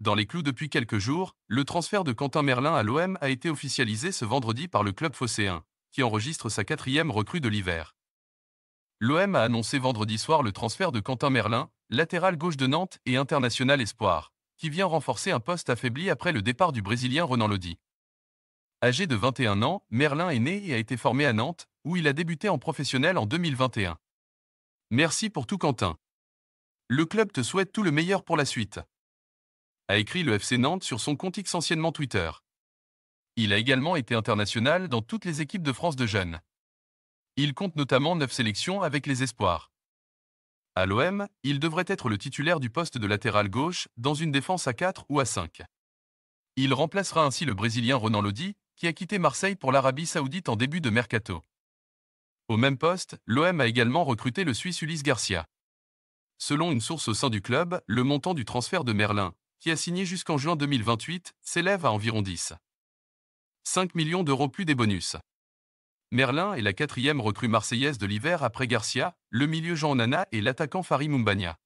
Dans les clous depuis quelques jours, le transfert de Quentin Merlin à l'OM a été officialisé ce vendredi par le club phocéen, qui enregistre sa quatrième recrue de l'hiver. L'OM a annoncé vendredi soir le transfert de Quentin Merlin, latéral gauche de Nantes et international espoir, qui vient renforcer un poste affaibli après le départ du Brésilien Renan Lodi. Âgé de 21 ans, Merlin est né et a été formé à Nantes, où il a débuté en professionnel en 2021. Merci pour tout Quentin. Le club te souhaite tout le meilleur pour la suite a écrit le FC Nantes sur son compte X anciennement Twitter. Il a également été international dans toutes les équipes de France de jeunes. Il compte notamment 9 sélections avec les espoirs. À l'OM, il devrait être le titulaire du poste de latéral gauche dans une défense à 4 ou à 5. Il remplacera ainsi le Brésilien Ronan Lodi, qui a quitté Marseille pour l'Arabie saoudite en début de mercato. Au même poste, l'OM a également recruté le Suisse Ulysse Garcia. Selon une source au sein du club, le montant du transfert de Merlin, qui a signé jusqu'en juin 2028, s'élève à environ 10,5 millions d'euros plus des bonus. Merlin est la quatrième recrue marseillaise de l'hiver après Garcia, le milieu Jean Nana et l'attaquant Farid Mumbania.